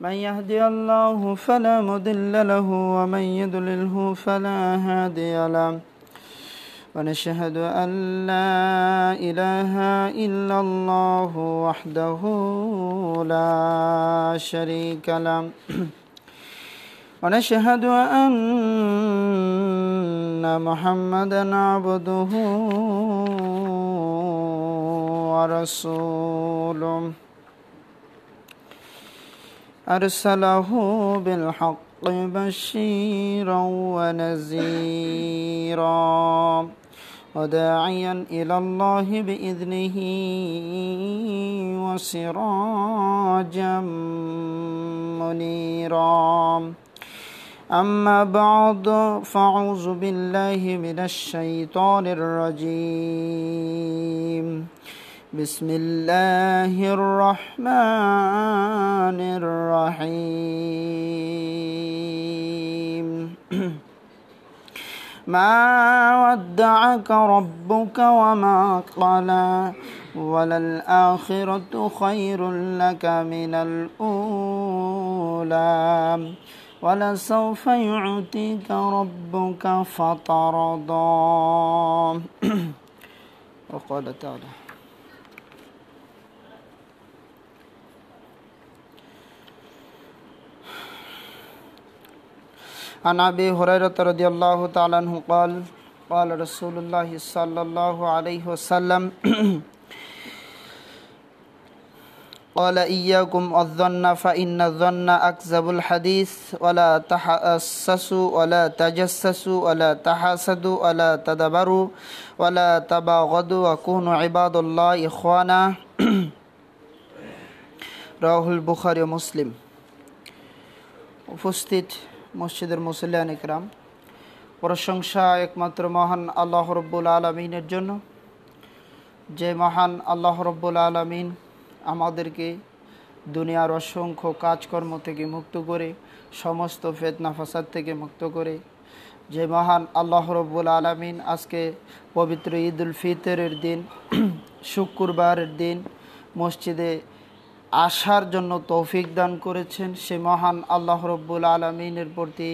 من يهدي الله فلا مضل له ومن يضلله فلا هادي له ونشهد أن لا إله إلا الله وحده لا شريك له ونشهد أن محمدا عبده ورسوله أرسله بالحق بشيرا ونذيرا وداعيا إلى الله بإذنه وسراجا منيرا أما بعد فأعوذ بالله من الشيطان الرجيم بسم الله الرحمن الرحيم ما ودعك ربك وما قلى وللآخرة خير لك من الأولى ولسوف يعطيك ربك فترضى وقال تعالى عن أبي هريرة رضي الله تعالى عنه قال قال رسول الله صلى الله عليه وسلم قال إياكم الظن فإن الظن أكذب الحديث ولا تحسسوا ولا تجسسوا ولا تحاسدوا ولا تدبروا ولا تباغضوا وكونوا عباد الله إخوانا রাহুল বুখারি মুসলিম উপস্থিত মসজিদের মুসল্লিয়ান ইকরাম প্রশংসা একমাত্র মহান আল্লাহ রব্বুল আলমিনের জন্য যে মহান আল্লাহ রব্বুল আলমিন আমাদেরকে দুনিয়ার অসংখ্য কাজকর্ম থেকে মুক্ত করে সমস্ত ফেতনা ফাসাদ থেকে মুক্ত করে যে মহান আল্লাহ রব্বুল আলমিন আজকে পবিত্র ঈদুল ফিতরের দিন শুক্রবারের দিন মসজিদে আসার জন্য তৌফিক দান করেছেন সে মহান আল্লাহ রব্বুল আলমিনের প্রতি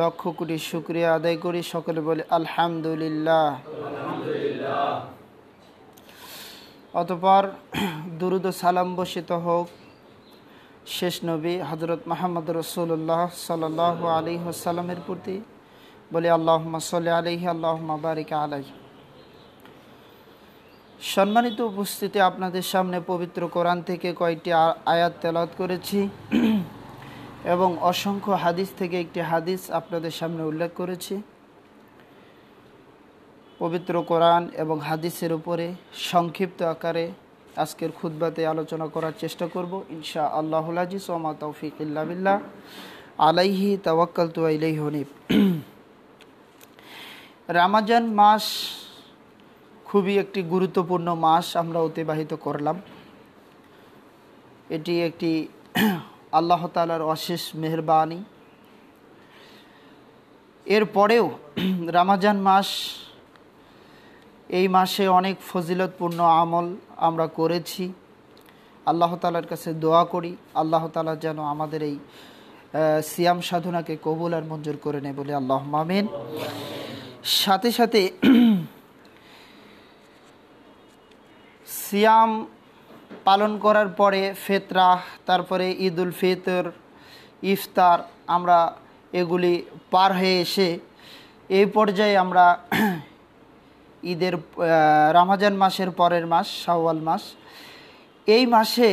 লক্ষ কোটি শুক্রিয়া আদায় করি সকলে বলে আলহামদুলিল্লাহ অতপর দুরুদ সালাম বসিত হোক শেষ নবী হজরত মাহমদ রসুল্লাহ সাল আলী হাসালামের প্রতি বলে আল্লাহ সাল্লি আলহি আল্লাহ বারিক আলাই সম্মানিত উপস্থিতি আপনাদের সামনে পবিত্র কোরআন থেকে কয়েকটি আয়াত তেলাত করেছি এবং অসংখ্য হাদিস থেকে একটি হাদিস আপনাদের সামনে উল্লেখ করেছি পবিত্র কোরআন এবং হাদিসের উপরে সংক্ষিপ্ত আকারে আজকের খুদ্বাতে আলোচনা করার চেষ্টা করব ইনশা আল্লাহ সোমা তৌফিক ইল্লাবিল্লা আলাইহি তাওয়াক্কাল তু হনিফ রামাজান মাস খুবই একটি গুরুত্বপূর্ণ মাস আমরা অতিবাহিত করলাম এটি একটি আল্লাহ তালার অশেষ মেহরবানি এর পরেও রামাজান মাস এই মাসে অনেক ফজিলতপূর্ণ আমল আমরা করেছি আল্লাহ তালার কাছে দোয়া করি আল্লাহ তালা যেন আমাদের এই সিয়াম সাধনাকে কবুল আর মঞ্জুর করে নেয় বলে আল্লাহ মামেন সাথে সাথে সিয়াম পালন করার পরে ফেতরাহ তারপরে ঈদুল ফিতর ইফতার আমরা এগুলি পার হয়ে এসে এই পর্যায়ে আমরা ঈদের রামাজান মাসের পরের মাস সাওয়াল মাস এই মাসে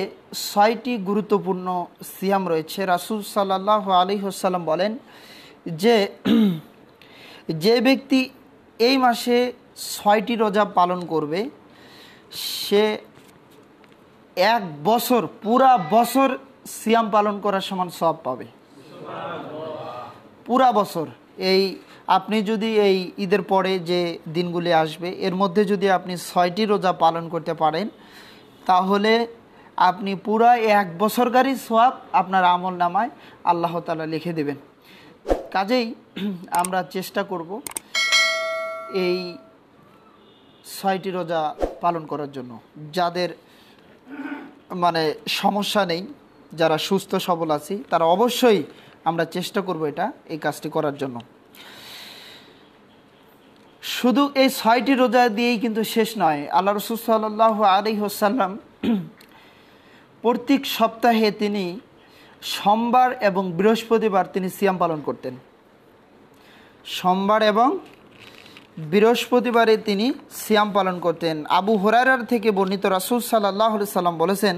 ছয়টি গুরুত্বপূর্ণ সিয়াম রয়েছে রাসুল সাল্লাহ আলী হাসাল্লাম বলেন যে যে ব্যক্তি এই মাসে ছয়টি রোজা পালন করবে সে এক বছর পুরা বছর সিয়াম পালন করার সমান সব পাবে পুরা বছর এই আপনি যদি এই ঈদের পরে যে দিনগুলি আসবে এর মধ্যে যদি আপনি ছয়টি রোজা পালন করতে পারেন তাহলে আপনি পুরা এক বছরকারই সোয়াব আপনার আমল নামায় আল্লাহ তালা লিখে দেবেন কাজেই আমরা চেষ্টা করব এই ছয়টি রোজা পালন করার জন্য যাদের মানে সমস্যা নেই যারা সুস্থ সবল আছি তারা অবশ্যই আমরা চেষ্টা করব এটা এই কাজটি করার জন্য শুধু এই ছয়টি রোজা দিয়েই কিন্তু শেষ নয় আল্লাহ রসুল সাল্লাহ আলী হোসাল্লাম প্রত্যেক সপ্তাহে তিনি সোমবার এবং বৃহস্পতিবার তিনি সিয়াম পালন করতেন সোমবার এবং বৃহস্পতিবারে তিনি সিয়াম পালন করতেন আবু হরার থেকে বর্ণিত রাসুল সাল্লাহ সাল্লাম বলেছেন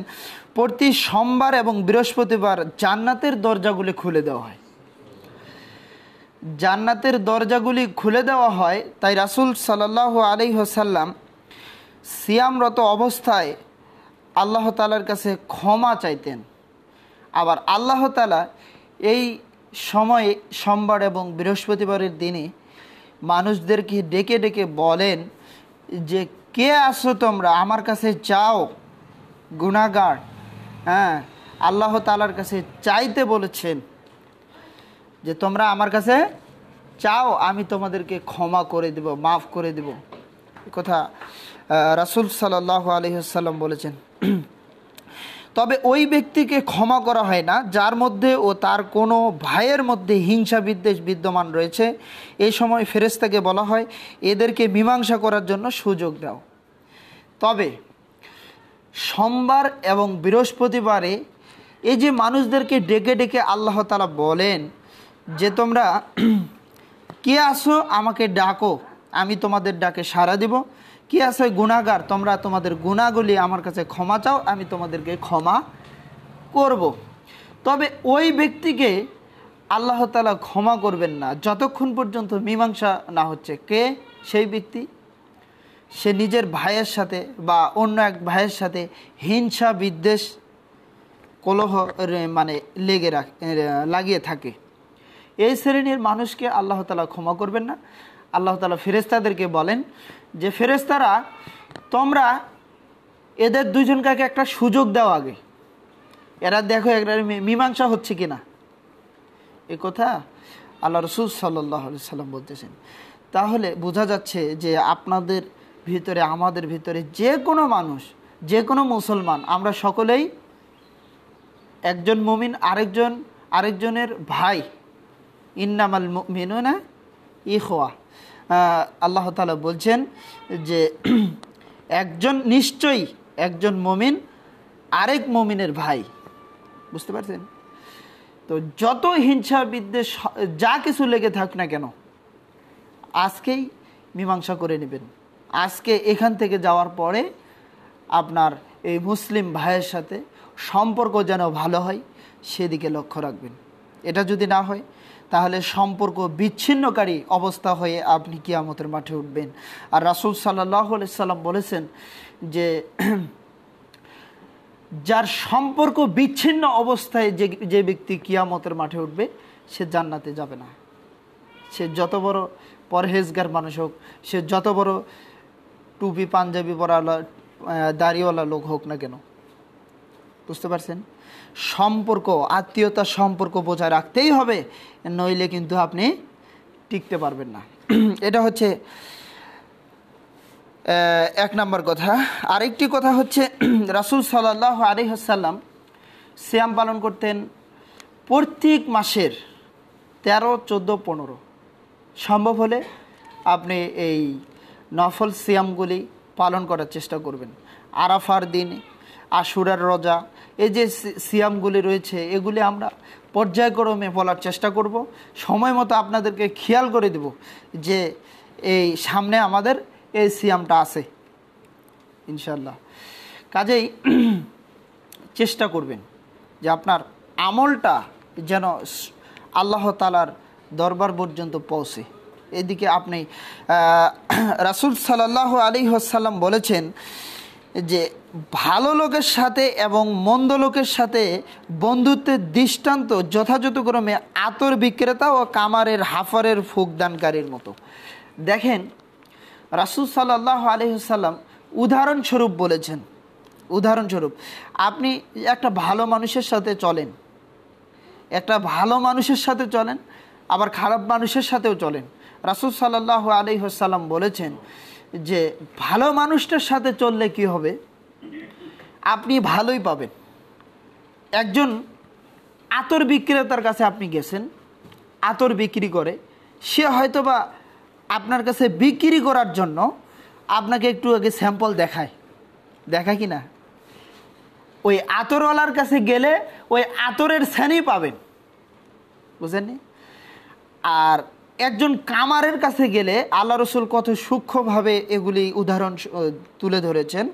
প্রতি সোমবার এবং বৃহস্পতিবার জান্নাতের দরজাগুলি খুলে দেওয়া হয় জান্নাতের দরজাগুলি খুলে দেওয়া হয় তাই রাসুল সাল্লাহ আলি হাসাল্লাম সিয়ামরত অবস্থায় আল্লাহ তালার কাছে ক্ষমা চাইতেন আবার আল্লাহ তালা এই সময়ে সোমবার এবং বৃহস্পতিবারের দিনে মানুষদেরকে ডেকে ডেকে বলেন যে কে আসো তোমরা আমার কাছে চাও গুণাগার হ্যাঁ আল্লাহ তালার কাছে চাইতে বলেছেন যে তোমরা আমার কাছে চাও আমি তোমাদেরকে ক্ষমা করে দেব মাফ করে দেব কথা রাসুল সাল্লাহ আলহিহাল্লাম বলেছেন তবে ওই ব্যক্তিকে ক্ষমা করা হয় না যার মধ্যে ও তার কোনো ভাইয়ের মধ্যে হিংসা বিদ্বেষ বিদ্যমান রয়েছে এই সময় ফেরেস্তাকে বলা হয় এদেরকে মীমাংসা করার জন্য সুযোগ দাও তবে সোমবার এবং বৃহস্পতিবারে এই যে মানুষদেরকে ডেকে ডেকে আল্লাহ তালা বলেন যে তোমরা কে আসো আমাকে ডাকো আমি তোমাদের ডাকে সাড়া দেবো কি আছে গুণাগার তোমরা তোমাদের গুণাগুলি আমার কাছে ক্ষমা চাও আমি তোমাদেরকে ক্ষমা করব। তবে ওই ব্যক্তিকে আল্লাহ তালা ক্ষমা করবেন না যতক্ষণ পর্যন্ত মীমাংসা না হচ্ছে কে সেই ব্যক্তি সে নিজের ভাইয়ের সাথে বা অন্য এক ভাইয়ের সাথে হিংসা বিদ্বেষ কলহ মানে লেগে রাখ লাগিয়ে থাকে এই শ্রেণীর মানুষকে আল্লাহ তালা ক্ষমা করবেন না আল্লাহ তালা ফেরেস্তাদেরকে বলেন যে ফেরেস্তারা তোমরা এদের দুজনকে একটা সুযোগ দাও আগে এরা দেখো একটা মীমাংসা হচ্ছে কি না এ কথা আল্লাহ রসুল সাল্লি সাল্লাম বলতেছেন তাহলে বোঝা যাচ্ছে যে আপনাদের ভিতরে আমাদের ভিতরে যে কোনো মানুষ যে কোনো মুসলমান আমরা সকলেই একজন মুমিন আরেকজন আরেকজনের ভাই ইন্নামাল মিনুনা ইহোয়া আল্লাহ তালা বলছেন যে একজন নিশ্চয়ই একজন মমিন আরেক মমিনের ভাই বুঝতে পারছেন তো যত হিংসা বিদ্বেষ যা কিছু লেগে থাক না কেন আজকেই মীমাংসা করে নেবেন আজকে এখান থেকে যাওয়ার পরে আপনার এই মুসলিম ভাইয়ের সাথে সম্পর্ক যেন ভালো হয় সেদিকে লক্ষ্য রাখবেন এটা যদি না হয় তাহলে সম্পর্ক বিচ্ছিন্নকারী অবস্থা হয়ে আপনি কিয়ামতের মাঠে উঠবেন আর রাসুল সাল্লাহ সাল্লাম বলেছেন যে যার সম্পর্ক বিচ্ছিন্ন অবস্থায় যে যে ব্যক্তি কিয়ামতের মাঠে উঠবে সে জান্নাতে যাবে না সে যত বড় পরহেজগার মানুষ হোক সে যত বড় টুপি পাঞ্জাবি পরাওয়ালা দাড়িওয়ালা লোক হোক না কেন বুঝতে পারছেন সম্পর্ক আত্মীয়তার সম্পর্ক বজায় রাখতেই হবে নইলে কিন্তু আপনি টিকতে পারবেন না এটা হচ্ছে এক নম্বর কথা আরেকটি কথা হচ্ছে রাসুল সাল্লাহ আলিহাসাল্লাম শ্যাম পালন করতেন প্রত্যেক মাসের তেরো চোদ্দো পনেরো সম্ভব হলে আপনি এই নফল শ্যামগুলি পালন করার চেষ্টা করবেন আরাফার দিন আশুরার রোজা এই যে সিয়ামগুলি রয়েছে এগুলি আমরা পর্যায়ক্রমে বলার চেষ্টা করব সময় মতো আপনাদেরকে খেয়াল করে দেব যে এই সামনে আমাদের এই সিয়ামটা আছে ইনশাল্লাহ কাজেই চেষ্টা করবেন যে আপনার আমলটা যেন আল্লাহ তালার দরবার পর্যন্ত পৌঁছে এদিকে আপনি রাসুল সাল্লাহ আলী হাসাল্লাম বলেছেন যে ভালো লোকের সাথে এবং মন্দ লোকের সাথে বন্ধুত্বের দৃষ্টান্ত যথাযথক্রমে আতর বিক্রেতা ও কামারের হাফারের ফুকদানকারীর মতো দেখেন রাসুল সাল্লাহ আলহিসাল্লাম উদাহরণস্বরূপ বলেছেন উদাহরণস্বরূপ আপনি একটা ভালো মানুষের সাথে চলেন একটা ভালো মানুষের সাথে চলেন আবার খারাপ মানুষের সাথেও চলেন রাসুল সাল্লাহ আলহিহাল্লাম বলেছেন যে ভালো মানুষটার সাথে চললে কি হবে আপনি ভালোই পাবেন একজন আতর বিক্রেতার কাছে আপনি গেছেন আতর বিক্রি করে সে হয়তোবা আপনার কাছে বিক্রি করার জন্য আপনাকে একটু আগে স্যাম্পল দেখায় দেখা কি না ওই আতরওয়ালার কাছে গেলে ওই আতরের শ্যানি পাবেন বুঝেননি আর একজন কামারের কাছে গেলে আল্লাহ রসুল কত সূক্ষ্মভাবে এগুলি উদাহরণ তুলে ধরেছেন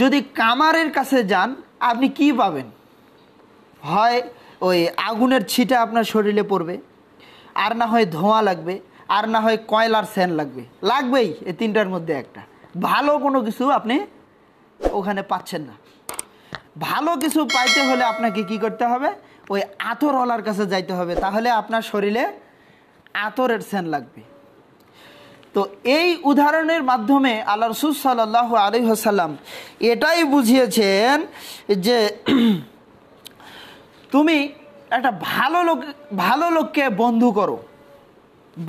যদি কামারের কাছে যান আপনি কি পাবেন হয় ওই আগুনের ছিটা আপনার শরীরে পড়বে আর না হয় ধোঁয়া লাগবে আর না হয় কয়লার স্যান লাগবে লাগবেই এই তিনটার মধ্যে একটা ভালো কোনো কিছু আপনি ওখানে পাচ্ছেন না ভালো কিছু পাইতে হলে আপনাকে কি করতে হবে ওই আতরওয়ালার কাছে যাইতে হবে তাহলে আপনার শরীরে আতরের সেন লাগবে তো এই উদাহরণের মাধ্যমে আল্লাহ রসুল সাল্লাহ আলহ্লাম এটাই বুঝিয়েছেন যে তুমি একটা ভালো লোক ভালো লোককে বন্ধু করো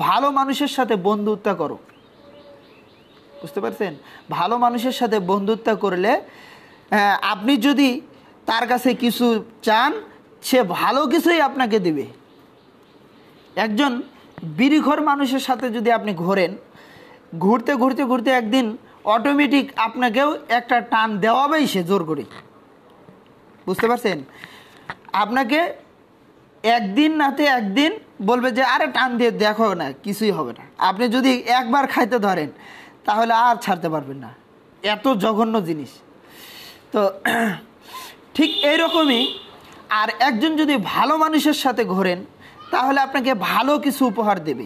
ভালো মানুষের সাথে বন্ধুত্ব করো বুঝতে পারছেন ভালো মানুষের সাথে বন্ধুত্ব করলে হ্যাঁ, আপনি যদি তার কাছে কিছু চান সে ভালো কিছুই আপনাকে দেবে একজন বিড়িঘর মানুষের সাথে যদি আপনি ঘোরেন ঘুরতে ঘুরতে ঘুরতে একদিন অটোমেটিক আপনাকেও একটা টান দেওয়াবেই সে জোর করে বুঝতে পারছেন আপনাকে একদিন নাতে একদিন বলবে যে আরে টান দিয়ে দেখো না কিছুই হবে না আপনি যদি একবার খাইতে ধরেন তাহলে আর ছাড়তে পারবেন না এত জঘন্য জিনিস তো ঠিক এইরকমই আর একজন যদি ভালো মানুষের সাথে ঘোরেন তাহলে আপনাকে ভালো কিছু উপহার দেবে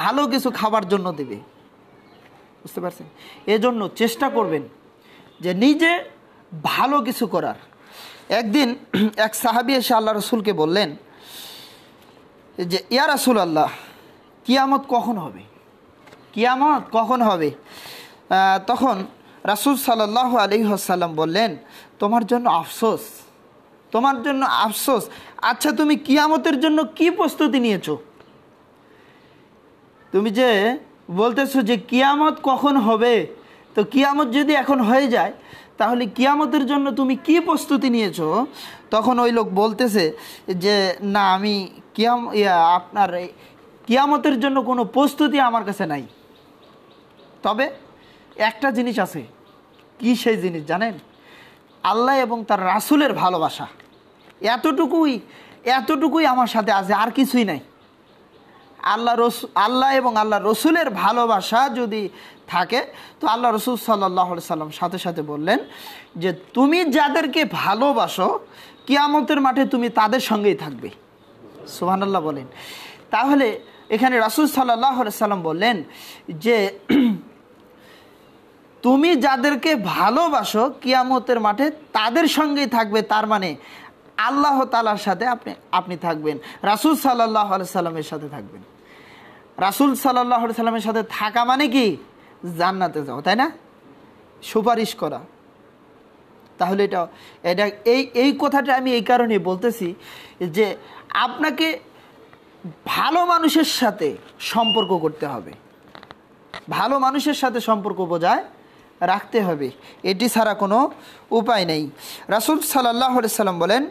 ভালো কিছু খাবার জন্য দেবে বুঝতে পারছেন এজন্য চেষ্টা করবেন যে নিজে ভালো কিছু করার একদিন এক সাহাবি এসে আল্লাহ রসুলকে বললেন যে ইয়া রাসুল আল্লাহ কিয়ামত কখন হবে কিয়ামত কখন হবে তখন রাসুল সাল্লাহ আলী আসাল্লাম বললেন তোমার জন্য আফসোস তোমার জন্য আফসোস আচ্ছা তুমি কিয়ামতের জন্য কি প্রস্তুতি নিয়েছো তুমি যে বলতেছো যে কিয়ামত কখন হবে তো কিয়ামত যদি এখন হয়ে যায় তাহলে কিয়ামতের জন্য তুমি কি প্রস্তুতি নিয়েছো তখন ওই লোক বলতেছে যে না আমি কিয়াম ইয়া আপনার কিয়ামতের জন্য কোনো প্রস্তুতি আমার কাছে নাই তবে একটা জিনিস আছে কি সেই জিনিস জানেন আল্লাহ এবং তার রাসুলের ভালোবাসা এতটুকুই এতটুকুই আমার সাথে আছে আর কিছুই নাই আল্লাহ রস আল্লাহ এবং আল্লাহ রসুলের ভালোবাসা যদি থাকে তো আল্লাহ রসুল সাল্লাহ সাল্লাম সাথে সাথে বললেন যে তুমি যাদেরকে ভালোবাসো কিয়ামতের মাঠে তুমি তাদের সঙ্গেই থাকবে সুহানাল্লাহ বলেন তাহলে এখানে রাসুল সাল্লাহ সাল্লাম বললেন যে তুমি যাদেরকে ভালোবাসো কিয়ামতের মাঠে তাদের সঙ্গেই থাকবে তার মানে আল্লাহ তালার সাথে আপনি আপনি থাকবেন রাসুল সাল্লাহ সাল্লামের সাথে থাকবেন রাসুল সাল্লাহ সাল্লামের সাথে থাকা মানে কি জান্নাতে যাও তাই না সুপারিশ করা তাহলে এটা এটা এই এই কথাটা আমি এই কারণে বলতেছি যে আপনাকে ভালো মানুষের সাথে সম্পর্ক করতে হবে ভালো মানুষের সাথে সম্পর্ক বোঝায় রাখতে হবে এটি ছাড়া কোনো উপায় নেই রাসুল সাল্লাহ সাল্লাম বলেন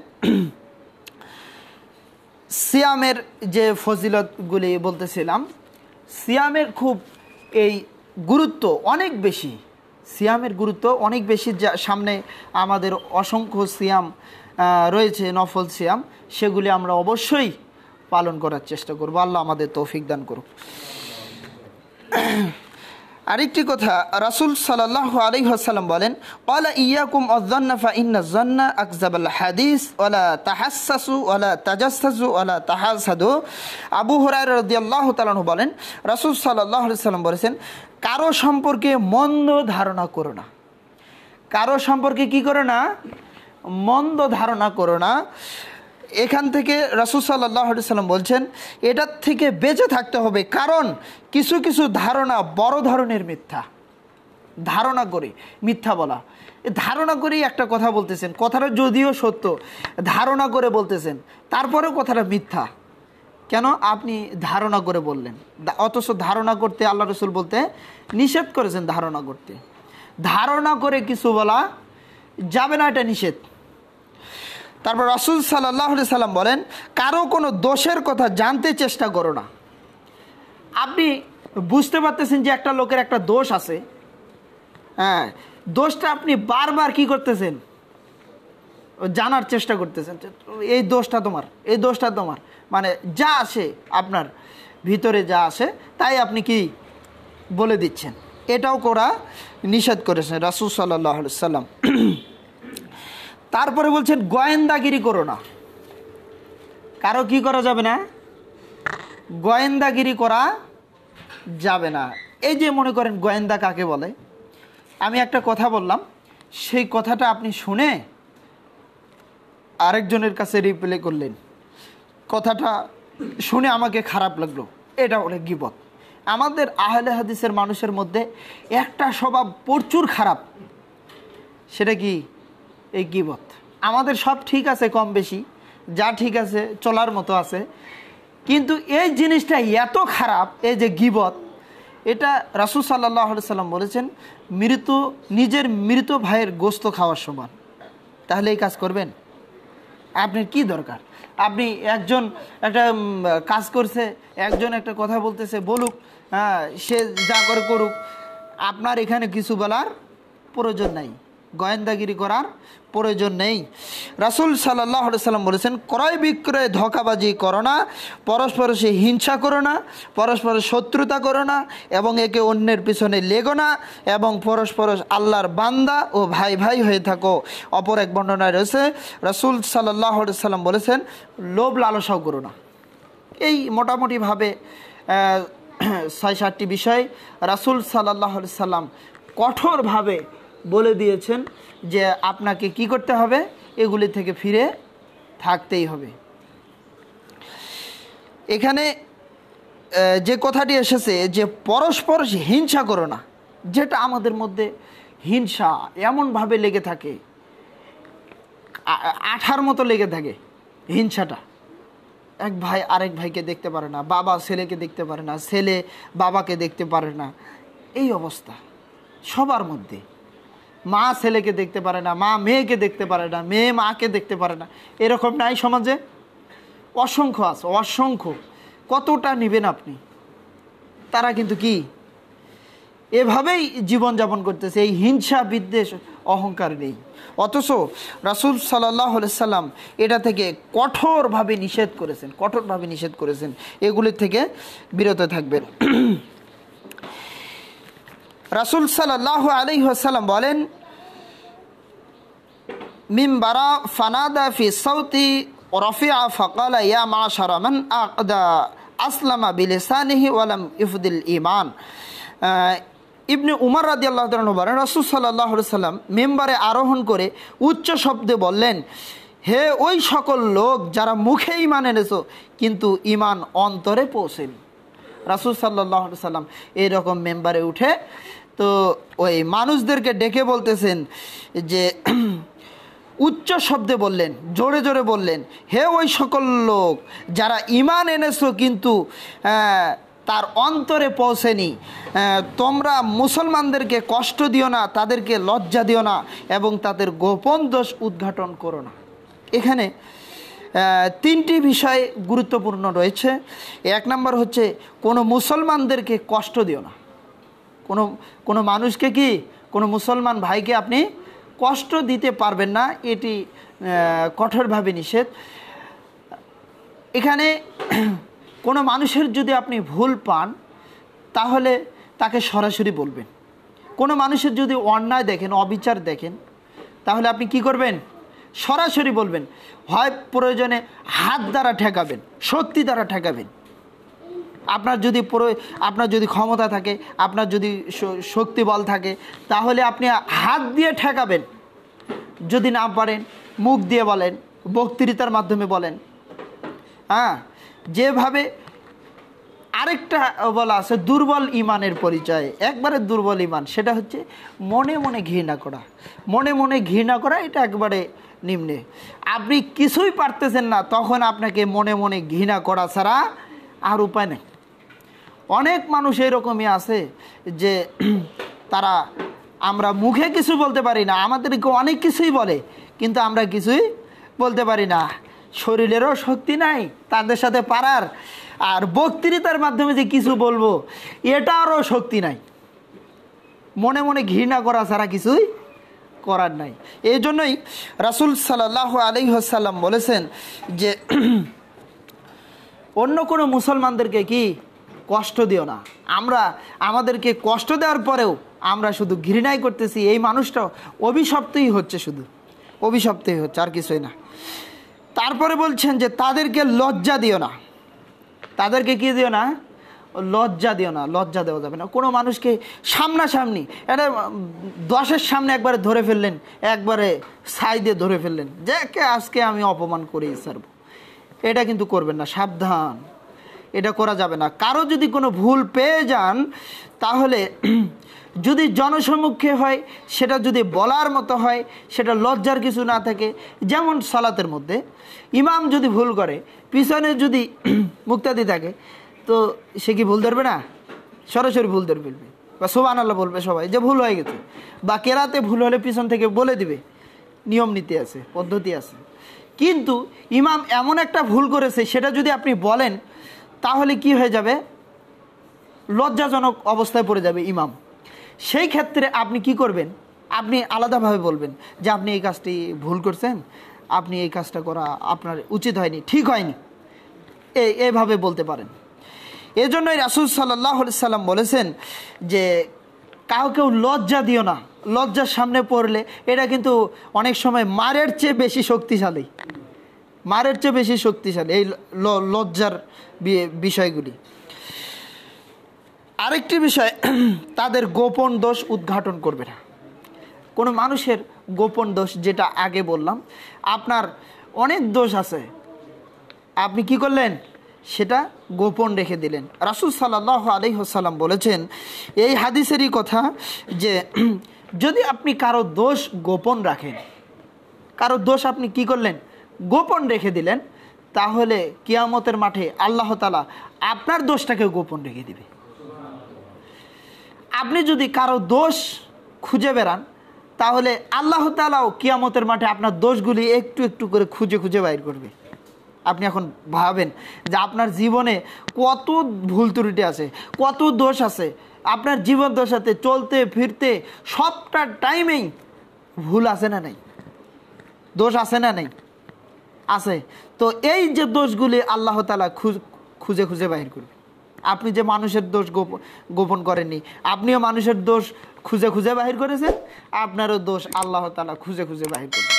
সিয়ামের যে ফজিলতগুলি বলতেছিলাম সিয়ামের খুব এই গুরুত্ব অনেক বেশি সিয়ামের গুরুত্ব অনেক বেশি যা সামনে আমাদের অসংখ্য সিয়াম রয়েছে নফল সিয়াম সেগুলি আমরা অবশ্যই পালন করার চেষ্টা করবো আল্লাহ আমাদের তৌফিক দান করুক আরেকটি কথা রাসুল সাল্লাহ আলী হাসাল্লাম বলেন অলা ইয়াকুম অজ্জন্নাফা ইন্নাজন্না আকজাবাল হাদিস ওলা তাহাসু অলা তাজাসু ওলা তাহাসাদু আবু হরাই রদিয়াল্লাহ তালানু বলেন রাসুল সাল্লাহ আলি সাল্লাম বলেছেন কারো সম্পর্কে মন্দ ধারণা করো না কারো সম্পর্কে কি করে না মন্দ ধারণা করো না এখান থেকে রাসুল সাল্লাহ সাল্লাম বলছেন এটার থেকে বেঁচে থাকতে হবে কারণ কিছু কিছু ধারণা বড় ধরনের মিথ্যা ধারণা করে মিথ্যা বলা ধারণা করেই একটা কথা বলতেছেন কথাটা যদিও সত্য ধারণা করে বলতেছেন তারপরেও কথাটা মিথ্যা কেন আপনি ধারণা করে বললেন অথচ ধারণা করতে আল্লাহ রসুল বলতে নিষেধ করেছেন ধারণা করতে ধারণা করে কিছু বলা যাবে না এটা নিষেধ তারপর রসুল সাল্লাহ সাল্লাম বলেন কারো কোনো দোষের কথা জানতে চেষ্টা করো না আপনি বুঝতে পারতেছেন যে একটা লোকের একটা দোষ আছে হ্যাঁ দোষটা আপনি বারবার কি করতেছেন জানার চেষ্টা করতেছেন এই দোষটা তোমার এই দোষটা তোমার মানে যা আসে আপনার ভিতরে যা আসে তাই আপনি কি বলে দিচ্ছেন এটাও করা নিষেধ করেছেন রাসুল সাল্লাহ সাল্লাম তারপরে বলছেন গোয়েন্দাগিরি করো না কারো কি করা যাবে না গোয়েন্দাগিরি করা যাবে না এই যে মনে করেন গোয়েন্দা কাকে বলে আমি একটা কথা বললাম সেই কথাটা আপনি শুনে আরেকজনের কাছে রিপ্লে করলেন কথাটা শুনে আমাকে খারাপ লাগলো এটা অনেক গিবত আমাদের আহলে হাদিসের মানুষের মধ্যে একটা স্বভাব প্রচুর খারাপ সেটা কি এই গিবত আমাদের সব ঠিক আছে কম বেশি যা ঠিক আছে চলার মতো আছে কিন্তু এই জিনিসটা এত খারাপ এই যে গিবত এটা রাসুল সাল্লাহ সাল্লাম বলেছেন মৃত নিজের মৃত ভাইয়ের গোস্ত খাওয়ার সমান তাহলে এই কাজ করবেন আপনি কি দরকার আপনি একজন একটা কাজ করছে একজন একটা কথা বলতেছে বলুক হ্যাঁ সে যা করে করুক আপনার এখানে কিছু বলার প্রয়োজন নাই গোয়েন্দাগিরি করার প্রয়োজন নেই রাসুল সাল্লাহ সাল্লাম বলেছেন ক্রয় বিক্রয়ে ধোকাবাজি করো না পরস্পর সে হিংসা করো না পরস্পর শত্রুতা করো না এবং একে অন্যের পিছনে লেগো না এবং পরস্পর আল্লাহর বান্দা ও ভাই ভাই হয়ে থাকো অপর এক বর্ণনায় রয়েছে রাসুল সাল্লাহ সাল্লাম বলেছেন লোভ লালসাও করো না এই মোটামুটিভাবে ছয় সাতটি বিষয় রাসুল সাল্লাহ সাল্লাম কঠোরভাবে বলে দিয়েছেন যে আপনাকে কি করতে হবে এগুলি থেকে ফিরে থাকতেই হবে এখানে যে কথাটি এসেছে যে পরস্পর হিংসা করো না যেটা আমাদের মধ্যে হিংসা এমনভাবে লেগে থাকে আঠার মতো লেগে থাকে হিংসাটা এক ভাই আরেক ভাইকে দেখতে পারে না বাবা ছেলেকে দেখতে পারে না ছেলে বাবাকে দেখতে পারে না এই অবস্থা সবার মধ্যে মা ছেলেকে দেখতে পারে না মা মেয়েকে দেখতে পারে না মেয়ে মাকে দেখতে পারে না এরকম নাই সমাজে অসংখ্য আছে অসংখ্য কতটা নেবেন আপনি তারা কিন্তু কি এভাবেই জীবনযাপন করতেছে এই হিংসা বিদ্বেষ অহংকার নেই অথচ রাসুল সাল্লাহ সাল্লাম এটা থেকে কঠোরভাবে নিষেধ করেছেন কঠোরভাবে নিষেধ করেছেন এগুলির থেকে বিরত থাকবেন রাসুল সাল্লাহ হাসালাম বলেন মিমবারা ফানাদা ফি সৌতি রফিয়া ফকাল ইয়া মা সারামান আকদা আসলামা বিলিসানিহি ওয়ালাম ইফদুল ইমান ইবনে উমর রাদি আল্লাহ বলেন রসুল সাল্লাহ সাল্লাম মেম্বারে আরোহণ করে উচ্চ শব্দে বললেন হে ওই সকল লোক যারা মুখে ইমান এনেছ কিন্তু ইমান অন্তরে পৌঁছেন রাসুল সাল্লাহ সাল্লাম এরকম মেম্বারে উঠে তো ওই মানুষদেরকে ডেকে বলতেছেন যে উচ্চ শব্দে বললেন জোরে জোরে বললেন হে ওই সকল লোক যারা ইমান এনেছো কিন্তু তার অন্তরে পৌঁছেনি তোমরা মুসলমানদেরকে কষ্ট দিও না তাদেরকে লজ্জা দিও না এবং তাদের গোপন দোষ উদ্ঘাটন করো না এখানে তিনটি বিষয় গুরুত্বপূর্ণ রয়েছে এক নম্বর হচ্ছে কোনো মুসলমানদেরকে কষ্ট দিও না কোনো কোনো মানুষকে কি কোনো মুসলমান ভাইকে আপনি কষ্ট দিতে পারবেন না এটি কঠোরভাবে নিষেধ এখানে কোনো মানুষের যদি আপনি ভুল পান তাহলে তাকে সরাসরি বলবেন কোনো মানুষের যদি অন্যায় দেখেন অবিচার দেখেন তাহলে আপনি কি করবেন সরাসরি বলবেন হয় প্রয়োজনে হাত দ্বারা ঠেকাবেন সত্যি দ্বারা ঠেকাবেন আপনার যদি আপনার যদি ক্ষমতা থাকে আপনার যদি শক্তি বল থাকে তাহলে আপনি হাত দিয়ে ঠেকাবেন যদি না পারেন মুখ দিয়ে বলেন বক্তৃতার মাধ্যমে বলেন হ্যাঁ যেভাবে আরেকটা বলা আছে দুর্বল ইমানের পরিচয় একবারে দুর্বল ইমান সেটা হচ্ছে মনে মনে ঘৃণা করা মনে মনে ঘৃণা করা এটা একবারে নিম্নে আপনি কিছুই পারতেছেন না তখন আপনাকে মনে মনে ঘৃণা করা ছাড়া আর উপায় নেই অনেক মানুষ এরকমই আছে যে তারা আমরা মুখে কিছু বলতে পারি না আমাদেরকে অনেক কিছুই বলে কিন্তু আমরা কিছুই বলতে পারি না শরীরেরও শক্তি নাই তাদের সাথে পারার আর বক্তৃতার মাধ্যমে যে কিছু বলবো এটারও শক্তি নাই মনে মনে ঘৃণা করা ছাড়া কিছুই করার নাই এই জন্যই রাসুল সাল্লাহ হাসাল্লাম বলেছেন যে অন্য কোনো মুসলমানদেরকে কি কষ্ট দিও না আমরা আমাদেরকে কষ্ট দেওয়ার পরেও আমরা শুধু ঘৃণাই করতেছি এই মানুষটা অভিশপ্তই হচ্ছে শুধু অভিশপ্তই হচ্ছে আর কিছুই না তারপরে বলছেন যে তাদেরকে লজ্জা দিও না তাদেরকে কি দিও না লজ্জা দিও না লজ্জা দেওয়া যাবে না কোনো মানুষকে সামনাসামনি এটা দশের সামনে একবারে ধরে ফেললেন একবারে সাইডে দিয়ে ধরে ফেললেন যে আজকে আমি অপমান করেই ছাড়ব এটা কিন্তু করবেন না সাবধান এটা করা যাবে না কারো যদি কোনো ভুল পেয়ে যান তাহলে যদি জনসম্মুখে হয় সেটা যদি বলার মতো হয় সেটা লজ্জার কিছু না থাকে যেমন সালাতের মধ্যে ইমাম যদি ভুল করে পিছনে যদি মুক্তাদি থাকে তো সে কি ভুল ধরবে না সরাসরি ভুল ধরবে বা সোবান আল্লাহ বলবে সবাই যে ভুল হয়ে গেছে বা কেরাতে ভুল হলে পিছন থেকে বলে দিবে নিয়ম নীতি আছে পদ্ধতি আছে কিন্তু ইমাম এমন একটা ভুল করেছে সেটা যদি আপনি বলেন তাহলে কি হয়ে যাবে লজ্জাজনক অবস্থায় পড়ে যাবে ইমাম সেই ক্ষেত্রে আপনি কি করবেন আপনি আলাদাভাবে বলবেন যে আপনি এই কাজটি ভুল করছেন আপনি এই কাজটা করা আপনার উচিত হয়নি ঠিক হয়নি এই এভাবে বলতে পারেন এজন্যই রাসুল সাল্লাহ সাল্লাম বলেছেন যে কাউকেও লজ্জা দিও না লজ্জার সামনে পড়লে এটা কিন্তু অনেক সময় মারের চেয়ে বেশি শক্তিশালী মারের চেয়ে বেশি শক্তিশালী এই লজ্জার বিষয়গুলি আরেকটি বিষয় তাদের গোপন দোষ উদ্ঘাটন করবে না কোনো মানুষের গোপন দোষ যেটা আগে বললাম আপনার অনেক দোষ আছে আপনি কি করলেন সেটা গোপন রেখে দিলেন রাসুল সাল্লাহ আলি হাসাল্লাম বলেছেন এই হাদিসেরই কথা যে যদি আপনি কারো দোষ গোপন রাখেন কারো দোষ আপনি কি করলেন গোপন রেখে দিলেন তাহলে কিয়ামতের মাঠে আল্লাহ তালা আপনার দোষটাকে গোপন রেখে দিবে আপনি যদি কারো দোষ খুঁজে বেড়ান তাহলে আল্লাহ তালাও কিয়ামতের মাঠে আপনার দোষগুলি একটু একটু করে খুঁজে খুঁজে বাইর করবে আপনি এখন ভাবেন যে আপনার জীবনে কত ভুল ত্রুটি আছে কত দোষ আছে আপনার জীবন দশাতে চলতে ফিরতে সবটা টাইমেই ভুল আছে না নেই দোষ আছে না নেই আছে তো এই যে দোষগুলি আল্লাহ তালা খুঁজে খুঁজে বাহির করবে আপনি যে মানুষের দোষ গোপন করেননি আপনিও মানুষের দোষ খুঁজে খুঁজে বাহির করেছেন আপনারও দোষ আল্লাহ তালা খুঁজে খুঁজে বাহির করবে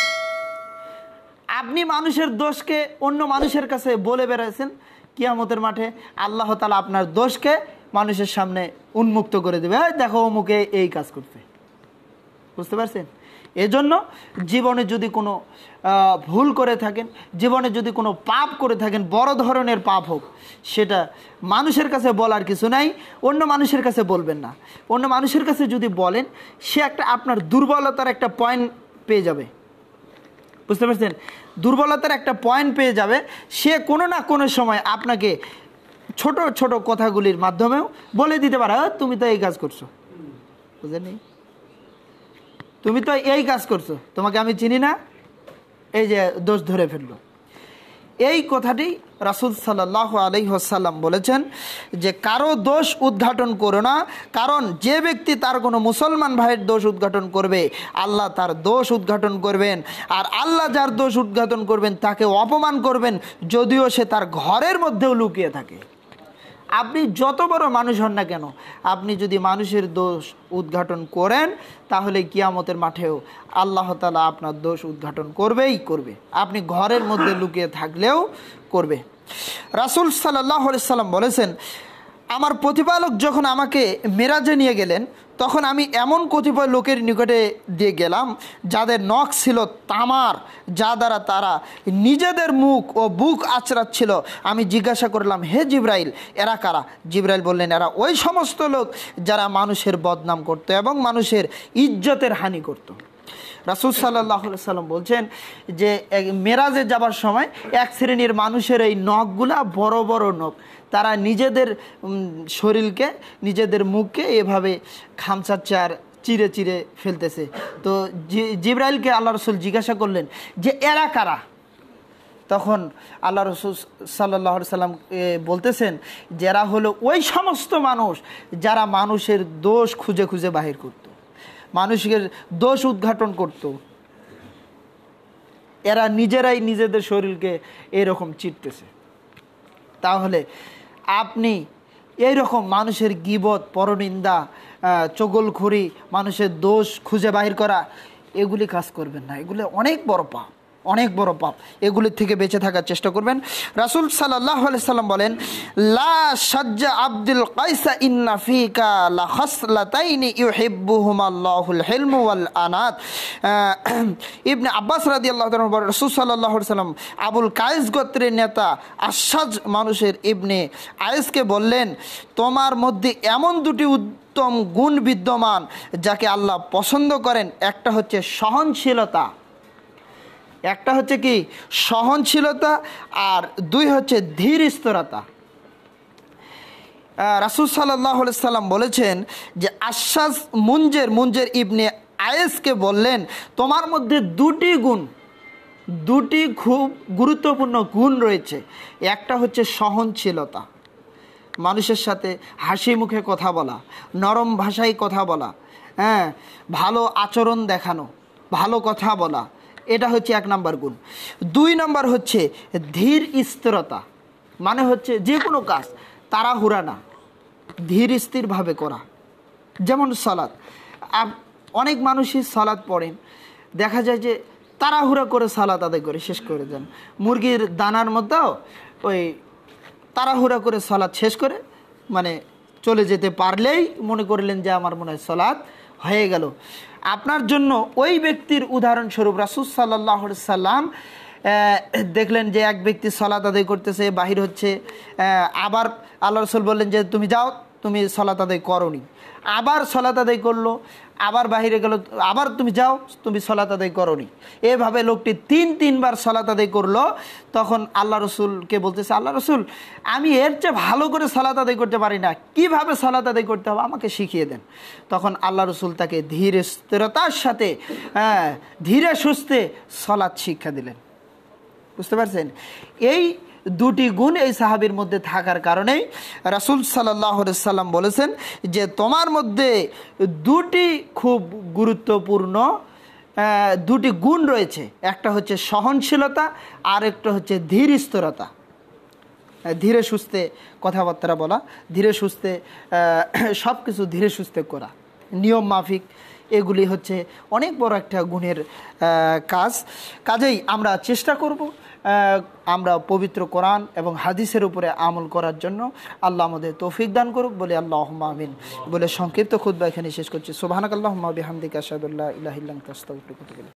আপনি মানুষের দোষকে অন্য মানুষের কাছে বলে বেড়াইছেন কিয়ামতের মাঠে আল্লাহ তালা আপনার দোষকে মানুষের সামনে উন্মুক্ত করে দেবে দেখো অমুকে এই কাজ করতে বুঝতে পারছেন এজন্য জীবনে যদি কোনো ভুল করে থাকেন জীবনে যদি কোনো পাপ করে থাকেন বড় ধরনের পাপ হোক সেটা মানুষের কাছে বলার কিছু নাই অন্য মানুষের কাছে বলবেন না অন্য মানুষের কাছে যদি বলেন সে একটা আপনার দুর্বলতার একটা পয়েন্ট পেয়ে যাবে বুঝতে পারছেন দুর্বলতার একটা পয়েন্ট পেয়ে যাবে সে কোনো না কোনো সময় আপনাকে ছোট ছোট কথাগুলির মাধ্যমেও বলে দিতে পারে তুমি তো এই কাজ করছো বুঝলেন তুমি তো এই কাজ করছো তোমাকে আমি চিনি না এই যে দোষ ধরে ফেললো এই কথাটি রাসুল সাল্লাহ আলহিহসাল্লাম বলেছেন যে কারো দোষ উদ্ঘাটন করো না কারণ যে ব্যক্তি তার কোনো মুসলমান ভাইয়ের দোষ উদ্ঘাটন করবে আল্লাহ তার দোষ উদ্ঘাটন করবেন আর আল্লাহ যার দোষ উদ্ঘাটন করবেন তাকে অপমান করবেন যদিও সে তার ঘরের মধ্যেও লুকিয়ে থাকে আপনি যত বড় মানুষ হন না কেন আপনি যদি মানুষের দোষ উদ্ঘাটন করেন তাহলে কিয়ামতের মাঠেও আল্লাহ তালা আপনার দোষ উদ্ঘাটন করবেই করবে আপনি ঘরের মধ্যে লুকিয়ে থাকলেও করবে রাসুল সাল্লাহ সাল্লাম বলেছেন আমার প্রতিপালক যখন আমাকে মেরাজে নিয়ে গেলেন তখন আমি এমন কতিপয় লোকের নিকটে দিয়ে গেলাম যাদের নখ ছিল তামার যা দ্বারা তারা নিজেদের মুখ ও বুক আচড়াচ্ছিল আমি জিজ্ঞাসা করলাম হে জিব্রাইল এরা কারা জিব্রাইল বললেন এরা ওই সমস্ত লোক যারা মানুষের বদনাম করত এবং মানুষের ইজ্জতের হানি করতো রাসুল সাল্লাহ সাল্লাম বলছেন যে মেরাজে যাবার সময় এক শ্রেণীর মানুষের এই নখগুলা বড় বড় নখ তারা নিজেদের শরীরকে নিজেদের মুখকে এভাবে খামচার চার চিরে চিরে ফেলতেছে তো জিব্রাইলকে আল্লাহ রসুল জিজ্ঞাসা করলেন যে এরা কারা তখন আল্লাহ রসুল সাল্লাহ সাল্লাম বলতেছেন যারা হলো ওই সমস্ত মানুষ যারা মানুষের দোষ খুঁজে খুঁজে বাহির করত মানুষের দোষ উদ্ঘাটন করত এরা নিজেরাই নিজেদের শরীরকে এরকম চিটতেছে তাহলে আপনি এইরকম মানুষের গিবত পরনিন্দা চগলখুরি মানুষের দোষ খুঁজে বাহির করা এগুলি কাজ করবেন না এগুলি অনেক বড় পাপ অনেক বড় পাপ এগুলির থেকে বেঁচে থাকার চেষ্টা করবেন রাসুল সাল্লাহ সাল্লাম বলেন লা সাজ্জা আব্দুল কাইসা ইন্না ফিকা লা খসলাতাইনি ইউহিব্বুহুমাল্লাহুল হিলমু ওয়াল আনাত ইবনে আব্বাস রাদিয়াল্লাহু তাআলা বলেন রাসূল সাল্লাল্লাহু সাল্লাম আবুল কায়েস গোত্রের নেতা আশাজ মানুষের ইবনে আয়েসকে বললেন তোমার মধ্যে এমন দুটি উত্তম গুণ বিদ্যমান যাকে আল্লাহ পছন্দ করেন একটা হচ্ছে সহনশীলতা একটা হচ্ছে কি সহনশীলতা আর দুই হচ্ছে ধীর স্থিরতা রাসুল সাল্লাহ সাল্লাম বলেছেন যে আশ্বাস মুঞ্জের মুঞ্জের ইবনে আয়েসকে বললেন তোমার মধ্যে দুটি গুণ দুটি খুব গুরুত্বপূর্ণ গুণ রয়েছে একটা হচ্ছে সহনশীলতা মানুষের সাথে হাসি মুখে কথা বলা নরম ভাষায় কথা বলা হ্যাঁ ভালো আচরণ দেখানো ভালো কথা বলা এটা হচ্ছে এক নাম্বার গুণ দুই নাম্বার হচ্ছে ধীর স্থিরতা মানে হচ্ছে যে কোনো কাজ তাড়াহুড়া না ধীর স্থিরভাবে করা যেমন সলাদ অনেক মানুষই সলাদ পড়েন দেখা যায় যে তাড়াহুড়া করে সালাদ আদায় করে শেষ করে দেন মুরগির দানার মধ্যেও ওই তাড়াহুড়া করে সলাদ শেষ করে মানে চলে যেতে পারলেই মনে করলেন যে আমার মনে হয় সলাদ হয়ে গেল আপনার জন্য ওই ব্যক্তির উদাহরণস্বরূপ রাসুল সাল্লাহ সাল্লাম দেখলেন যে এক ব্যক্তি সলাত আদায় করতেছে বাহির হচ্ছে আবার আল্লাহ রসুল বললেন যে তুমি যাও তুমি সলাত আদায় করি আবার সলাত আদায় করলো আবার বাহিরে গেল আবার তুমি যাও তুমি সলাত আদায় করি এভাবে লোকটি তিন তিনবার সলাত আদায় করলো তখন আল্লাহ রসুলকে বলতেছে আল্লাহ রসুল আমি এর চেয়ে ভালো করে সলাত আদায় করতে পারি না কিভাবে সলাত আদায় করতে হবে আমাকে শিখিয়ে দেন তখন আল্লাহ রসুল তাকে ধীরে স্থিরতার সাথে হ্যাঁ, ধীরে সুস্থে সলাৎ শিক্ষা দিলেন বুঝতে পারছেন এই দুটি গুণ এই সাহাবির মধ্যে থাকার কারণেই রাসুল সাল্লাম বলেছেন যে তোমার মধ্যে দুটি খুব গুরুত্বপূর্ণ দুটি গুণ রয়েছে একটা হচ্ছে সহনশীলতা আর একটা হচ্ছে ধীর স্থিরতা ধীরে সুস্থে কথাবার্তা বলা ধীরে সুস্থে সব কিছু ধীরে সুস্থে করা নিয়ম মাফিক এগুলি হচ্ছে অনেক বড় একটা গুণের কাজ কাজেই আমরা চেষ্টা করব আমরা পবিত্র কোরআন এবং হাদিসের উপরে আমল করার জন্য আল্লাহ আমাদের তৌফিক দান করুক বলে আল্লাহ আমিন বলে সংক্ষিপ্ত খুদ্ এখানে শেষ করছি সোভানাক আল্লাহ হামদিক আসাদুল্লাহ ইহিল্লাম